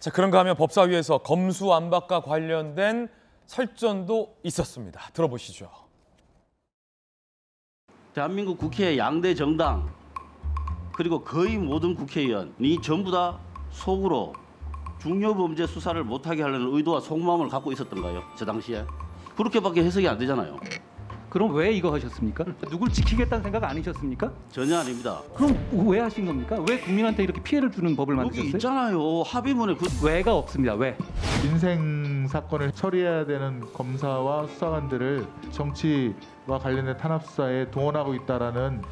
자, 그런가 하면 법사위에서 검수안박과 관련된 설전도 있었습니다. 들어보시죠. 대한민국 국회 양대 정당 그리고 거의 모든 국회의원이 전부 다 속으로 중요 범죄 수사를 못하게 하려는 의도와 속마음을 갖고 있었던가요? 저 당시에 그렇게밖에 해석이 안 되잖아요. 그럼 왜 이거 하셨습니까? 누굴 지키겠다는 생각 아니셨습니까? 전혀 아닙니다. 그럼 왜 하신 겁니까? 왜 국민한테 이렇게 피해를 주는 법을 만드셨어요? 있잖아요. 합의문에 그 왜가 없습니다. 왜? 민생 사건을 처리해야 되는 검사와 수사관들을 정치와 관련된 탄압사에 동원하고 있다라는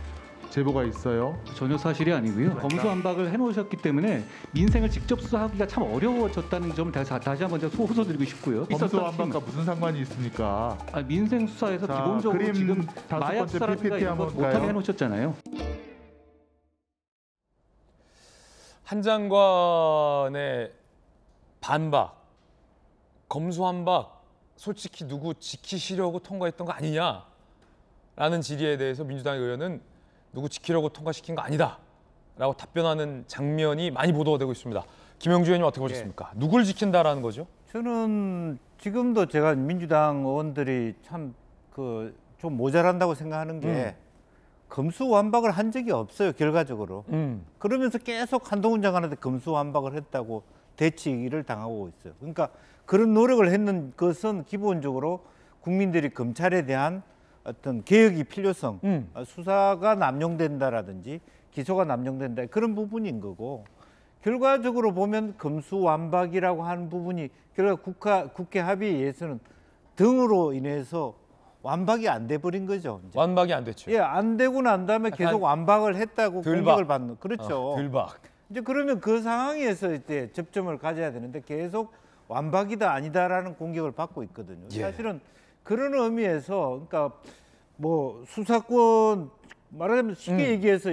제보가 있어요. 전혀 사실이 아니고요. 네. 검수 안박을 해놓으셨기 때문에 민생을 직접 수사하기가 참 어려워졌다는 점을 다시, 다시 한번 제가 호소드리고 싶고요. 검수 안박과 무슨 상관이 있습니까? 아, 민생 수사에서 자, 기본적으로 그림 지금 마약 사라지가 이런 거한 못하게 해놓으셨잖아요. 한 장관의 반박, 검수한박, 솔직히 누구 지키시려고 통과했던 거 아니냐라는 질의에 대해서 민주당 의원은 누구 지키려고 통과시킨 거 아니다라고 답변하는 장면이 많이 보도가 되고 있습니다. 김영주 의원님 어떻게 보셨습니까? 예. 누굴 지킨다라는 거죠? 저는 지금도 제가 민주당 의원들이 참 그 좀 모자란다고 생각하는 게 음. 검수완박을 한 적이 없어요 결과적으로. 음. 그러면서 계속 한동훈 장관한테 검수완박을 했다고 대치를 당하고 있어요. 그러니까 그런 노력을 했는 것은 기본적으로 국민들이 검찰에 대한 어떤 개혁이 필요성, 음. 어, 수사가 남용된다라든지 기소가 남용된다 그런 부분인 거고 결과적으로 보면 금수완박이라고 하는 부분이 결국 국가 국회 합의 예서는 등으로 인해서 완박이 안 돼버린 거죠. 이제. 완박이 안 됐죠. 예, 안 되고 난 다음에 계속 완박을 했다고 들박. 공격을 받는 그렇죠. 어, 들박. 이제 그러면 그 상황에서 이제 접점을 가져야 되는데 계속 완박이다 아니다라는 공격을 받고 있거든요. 예. 사실은 그런 의미에서 그러니까 뭐 수사권 말하자면 쉽게 음. 얘기해서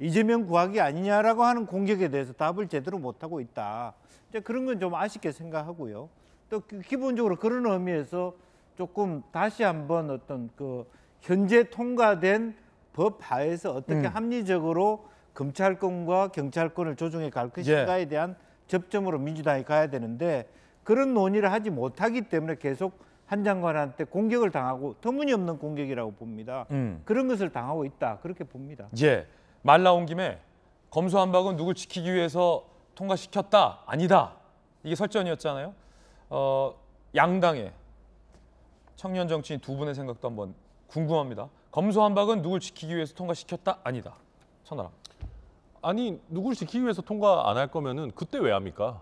이재명 구하기 아니냐라고 하는 공격에 대해서 답을 제대로 못 하고 있다. 이제 그런 건 좀 아쉽게 생각하고요. 또 기본적으로 그런 의미에서 조금 다시 한번 어떤 그 현재 통과된 법 하에서 어떻게 음. 합리적으로 검찰권과 경찰권을 조정해 갈 예. 것인가에 예. 대한 접점으로 민주당이 가야 되는데 그런 논의를 하지 못하기 때문에 계속 한 장관한테 공격을 당하고 터무니없는 공격이라고 봅니다. 음. 그런 것을 당하고 있다 그렇게 봅니다. 예, 말 나온 김에 검수한박은 누굴 지키기 위해서 통과시켰다 아니다 이게 설전이었잖아요. 어, 양당의 청년 정치인 두 분의 생각도 한번 궁금합니다. 검수한박은 누굴 지키기 위해서 통과시켰다 아니다. 천하람. 아니 누굴 지키기 위해서 통과 안 할 거면은 그때 왜 합니까?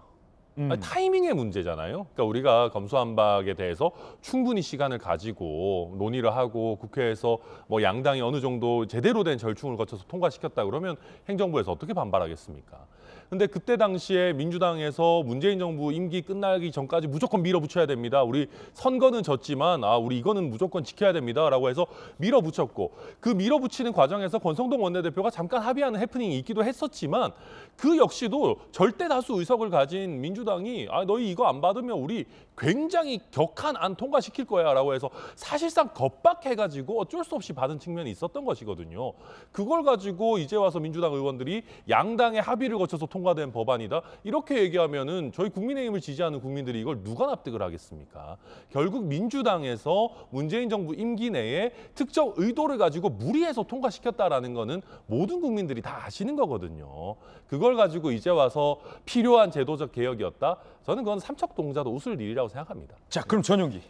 음. 아니, 타이밍의 문제잖아요. 그러니까 우리가 검수한박에 대해서 충분히 시간을 가지고 논의를 하고 국회에서 뭐 양당이 어느 정도 제대로 된 절충을 거쳐서 통과시켰다 그러면 행정부에서 어떻게 반발하겠습니까? 근데 그때 당시에 민주당에서 문재인 정부 임기 끝나기 전까지 무조건 밀어붙여야 됩니다. 우리 선거는 졌지만 아 우리 이거는 무조건 지켜야 됩니다라고 해서 밀어붙였고 그 밀어붙이는 과정에서 권성동 원내대표가 잠깐 합의하는 해프닝이 있기도 했었지만 그 역시도 절대 다수 의석을 가진 민주 민주당이 아 너희 이거 안 받으면 우리 굉장히 격한 안 통과시킬 거야라고 해서 사실상 겁박해가지고 어쩔 수 없이 받은 측면이 있었던 것이거든요. 그걸 가지고 이제 와서 민주당 의원들이 양당의 합의를 거쳐서 통과된 법안이다 이렇게 얘기하면은 저희 국민의힘을 지지하는 국민들이 이걸 누가 납득을 하겠습니까? 결국 민주당에서 문재인 정부 임기 내에 특정 의도를 가지고 무리해서 통과시켰다라는 거는 모든 국민들이 다 아시는 거거든요. 그걸 가지고 이제 와서 필요한 제도적 개혁이었다. 저는 그건 삼척 동자도 웃을 일이라 있다고 생각합니다. 자, 그럼 네. 전용기.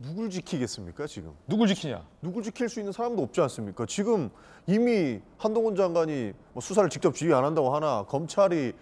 누굴 지키겠습니까 지금? 누굴 지키냐? 누굴 지킬 수 있는 사람도 없지 않습니까? 지금 이미 한동훈 장관이 뭐 수사를 직접 지휘 안 한다고 하나 검찰이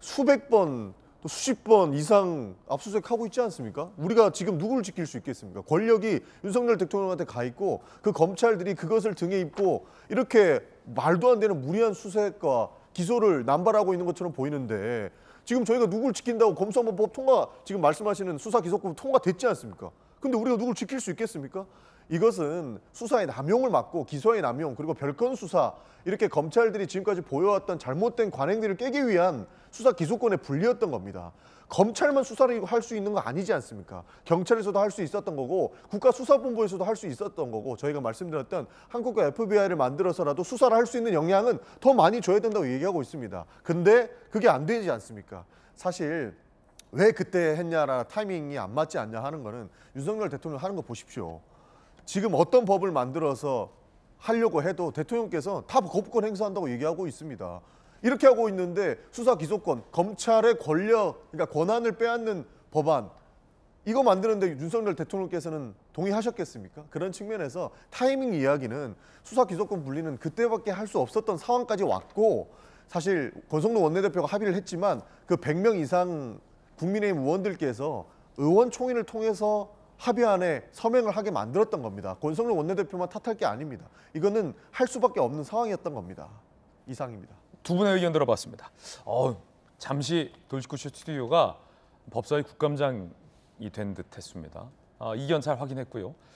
수백 번또 수십 번 이상 압수수색하고 있지 않습니까? 우리가 지금 누굴 지킬 수 있겠습니까? 권력이 윤석열 대통령한테 가 있고 그 검찰들이 그것을 등에 입고 이렇게 말도 안 되는 무리한 수색과 기소를 남발하고 있는 것처럼 보이는데 지금 저희가 누굴 지킨다고 검수한번법 통과 지금 말씀하시는 수사기소법 통과됐지 않습니까? 근데 우리가 누굴 지킬 수 있겠습니까? 이것은 수사의 남용을 막고 기소의 남용 그리고 별건 수사 이렇게 검찰들이 지금까지 보여왔던 잘못된 관행들을 깨기 위한 수사 기소권의 분리였던 겁니다. 검찰만 수사를 할 수 있는 거 아니지 않습니까? 경찰에서도 할 수 있었던 거고 국가수사본부에서도 할 수 있었던 거고 저희가 말씀드렸던 한국과 FBI를 만들어서라도 수사를 할 수 있는 역량은 더 많이 줘야 된다고 얘기하고 있습니다. 근데 그게 안 되지 않습니까? 사실 왜 그때 했냐라 타이밍이 안 맞지 않냐 하는 거는 윤석열 대통령 하는 거 보십시오. 지금 어떤 법을 만들어서 하려고 해도 대통령께서 다 거부권 행사한다고 얘기하고 있습니다. 이렇게 하고 있는데 수사 기소권, 검찰의 권력, 그러니까 권한을 빼앗는 법안 이거 만드는데 윤석열 대통령께서는 동의하셨겠습니까? 그런 측면에서 타이밍 이야기는 수사 기소권 분리는 그때밖에 할 수 없었던 상황까지 왔고 사실 권성동 원내대표가 합의를 했지만 그 100명 이상 국민의힘 의원들께서 의원총회를 통해서 합의안에 서명을 하게 만들었던 겁니다. 권성동 원내대표만 탓할 게 아닙니다. 이거는 할 수밖에 없는 상황이었던 겁니다. 이상입니다. 두 분의 의견 들어봤습니다. 어, 잠시 돌직구쇼 스튜디오가 법사위 국감장이 된 듯했습니다. 아, 이견 잘 확인했고요.